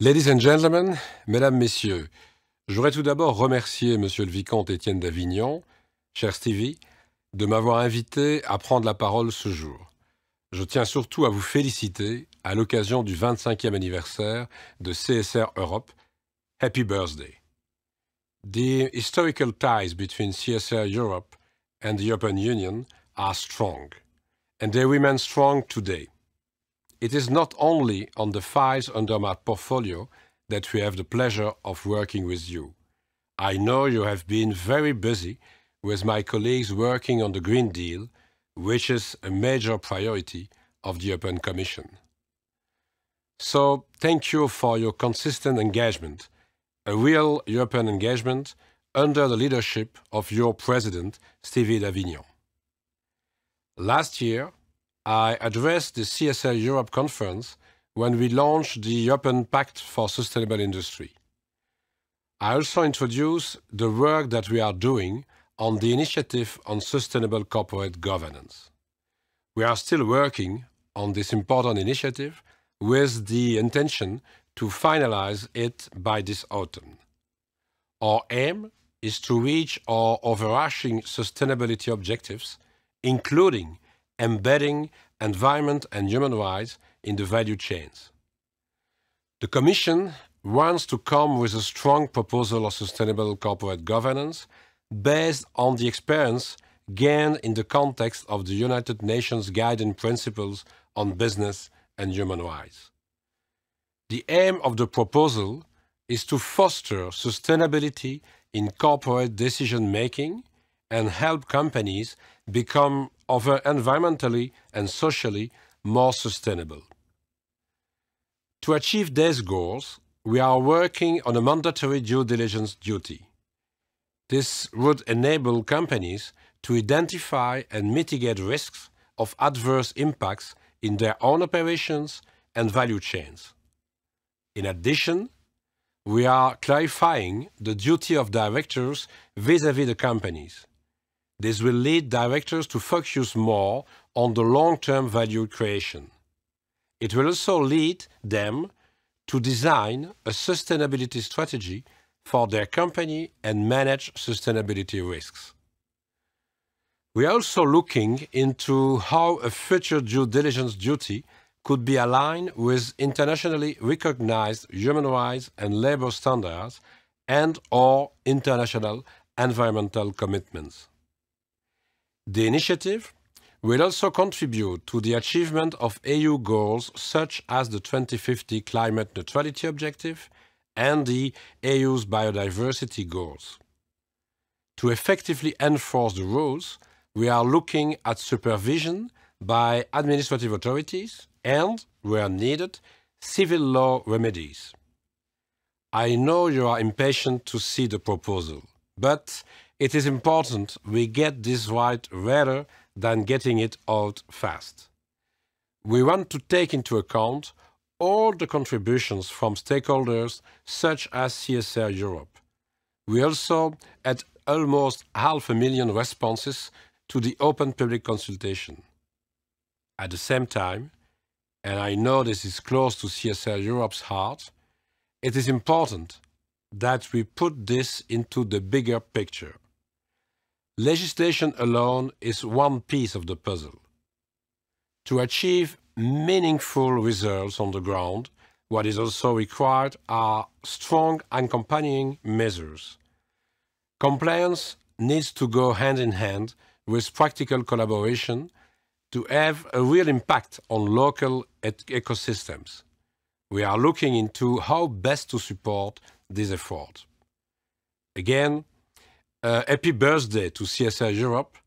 Ladies and gentlemen, mesdames, messieurs, J'aurais tout d'abord remercier Monsieur le Vicomte Étienne d'Avignon, cher Stevie, de m'avoir invité à prendre la parole ce jour. Je tiens surtout à vous féliciter à l'occasion du 25e anniversaire de CSR Europe. Happy birthday! The historical ties between CSR Europe and the European Union are strong, and they remain strong today. It is not only on the files under my portfolio that we have the pleasure of working with you. I know you have been very busy with my colleagues working on the Green Deal, which is a major priority of the European Commission. So thank you for your consistent engagement, a real European engagement under the leadership of your president, Stevie Davignon. Last year, I addressed the CSL Europe conference when we launched the European Pact for Sustainable Industry. I also introduced the work that we are doing on the initiative on sustainable corporate governance. We are still working on this important initiative with the intention to finalize it by this autumn. Our aim is to reach our overarching sustainability objectives, including embedding environment and human rights in the value chains. The Commission wants to come with a strong proposal of sustainable corporate governance based on the experience gained in the context of the United Nations Guiding Principles on Business and Human Rights. The aim of the proposal is to foster sustainability in corporate decision making and help companies become over environmentally and socially more sustainable. To achieve these goals, we are working on a mandatory due diligence duty. This would enable companies to identify and mitigate risks of adverse impacts in their own operations and value chains. In addition, we are clarifying the duty of directors vis-à-vis -vis the companies. This will lead directors to focus more on the long-term value creation. It will also lead them to design a sustainability strategy for their company and manage sustainability risks. We are also looking into how a future due diligence duty could be aligned with internationally recognized human rights and labor standards and or international environmental commitments. The initiative will also contribute to the achievement of EU goals such as the 2050 climate neutrality objective and the EU's biodiversity goals. To effectively enforce the rules, we are looking at supervision by administrative authorities and, where needed, civil law remedies. I know you are impatient to see the proposal, but it is important we get this right rather than getting it out fast. We want to take into account all the contributions from stakeholders such as CSR Europe. We also had almost half a million responses to the open public consultation. At the same time, and I know this is close to CSR Europe's heart, it is important that we put this into the bigger picture. Legislation alone is one piece of the puzzle. To achieve meaningful results on the ground, what is also required are strong accompanying measures. Compliance needs to go hand in hand with practical collaboration to have a real impact on local ecosystems. We are looking into how best to support this effort. Again, Euh, happy birthday to CSI Europe.